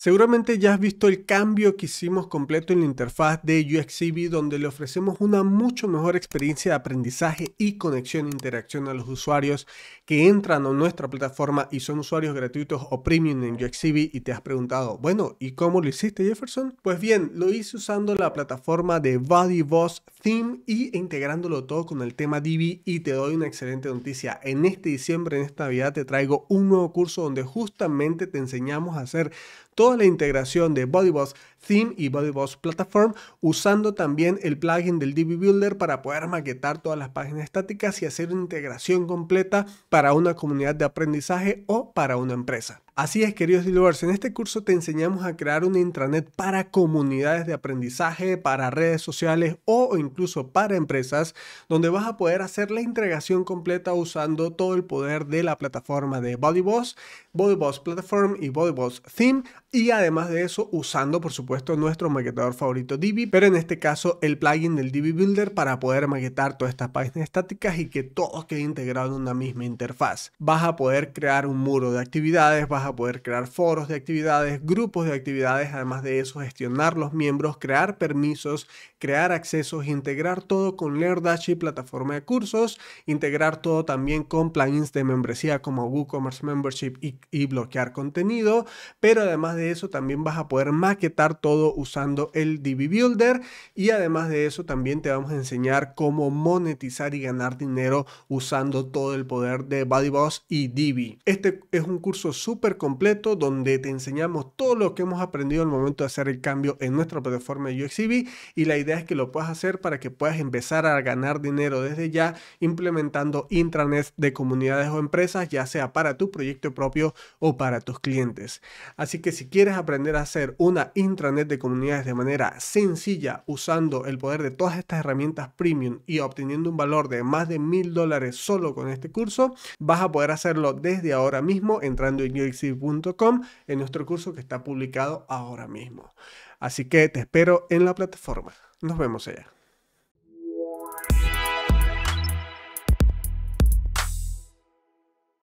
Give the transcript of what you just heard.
Seguramente ya has visto el cambio que hicimos completo en la interfaz de UXCB donde le ofrecemos una mucho mejor experiencia de aprendizaje y conexión e interacción a los usuarios que entran a nuestra plataforma y son usuarios gratuitos o premium en UXCB y te has preguntado, bueno, ¿y cómo lo hiciste Jefferson? Pues bien, lo hice usando la plataforma de Body Boss Theme y integrándolo todo con el tema DB y te doy una excelente noticia. En este diciembre, en esta Navidad, te traigo un nuevo curso donde justamente te enseñamos a hacer todo la integración de BodyBoss Theme y BodyBoss Platform, usando también el plugin del DB Builder para poder maquetar todas las páginas estáticas y hacer una integración completa para una comunidad de aprendizaje o para una empresa. Así es, queridos Dilovers, en este curso te enseñamos a crear una intranet para comunidades de aprendizaje, para redes sociales o incluso para empresas, donde vas a poder hacer la integración completa usando todo el poder de la plataforma de BodyBoss, BodyBoss Platform y BodyBoss Theme, y además de eso usando, por supuesto, puesto nuestro maquetador favorito Divi, pero en este caso el plugin del Divi Builder para poder maquetar todas estas páginas estáticas y que todo quede integrado en una misma interfaz. Vas a poder crear un muro de actividades, vas a poder crear foros de actividades, grupos de actividades, además de eso gestionar los miembros, crear permisos, crear accesos, integrar todo con LearnDash y plataforma de cursos, integrar todo también con plugins de membresía como WooCommerce Membership y bloquear contenido, pero además de eso también vas a poder maquetar todo usando el Divi Builder y además de eso también te vamos a enseñar cómo monetizar y ganar dinero usando todo el poder de BuddyBoss y Divi. Este es un curso súper completo donde te enseñamos todo lo que hemos aprendido al momento de hacer el cambio en nuestra plataforma UXDB y la idea es que lo puedas hacer para que puedas empezar a ganar dinero desde ya implementando intranets de comunidades o empresas, ya sea para tu proyecto propio o para tus clientes. Así que si quieres aprender a hacer una intranet de comunidades de manera sencilla usando el poder de todas estas herramientas premium y obteniendo un valor de más de mil dólares solo con este curso, vas a poder hacerlo desde ahora mismo entrando en uxy.com en nuestro curso que está publicado ahora mismo. Así que te espero en la plataforma. Nos vemos allá.